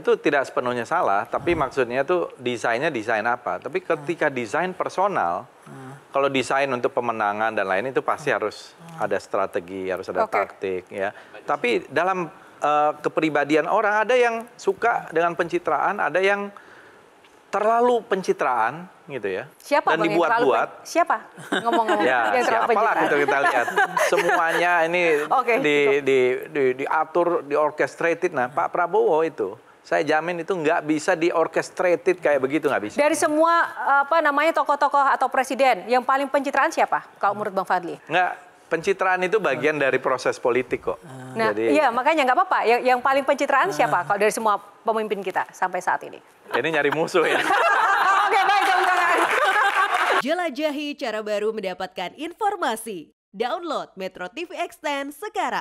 Itu tidak sepenuhnya salah, tapi hmm. maksudnya tuh desainnya desain apa. Tapi hmm. ketika desain personal, hmm. kalau desain untuk pemenangan dan lain itu pasti hmm. harus hmm. ada strategi, harus ada okay. taktik ya. Tapi dalam uh, kepribadian orang ada yang suka dengan pencitraan, ada yang terlalu pencitraan gitu ya. Siapa dan dibuat-buat. Siapa? Ngomong-ngomong ya, yang terlalu pencitraan. kita, kita lihat. Semuanya ini okay, di, gitu. di, di, diatur, diorchestrated. Nah, Pak Prabowo itu saya jamin itu nggak bisa diorkestrated kayak begitu nggak bisa. Dari semua apa namanya tokoh-tokoh atau presiden yang paling pencitraan siapa? Kalau menurut Bang Fadli? Nggak. Pencitraan itu bagian dari proses politik kok. Nah, Jadi, iya makanya nggak apa-apa. Yang, yang paling pencitraan siapa nah. kalau dari semua pemimpin kita sampai saat ini? Ini nyari musuh ya. Oke, baik. Jelajahi cara baru mendapatkan informasi. Download Metro TV Extend sekarang.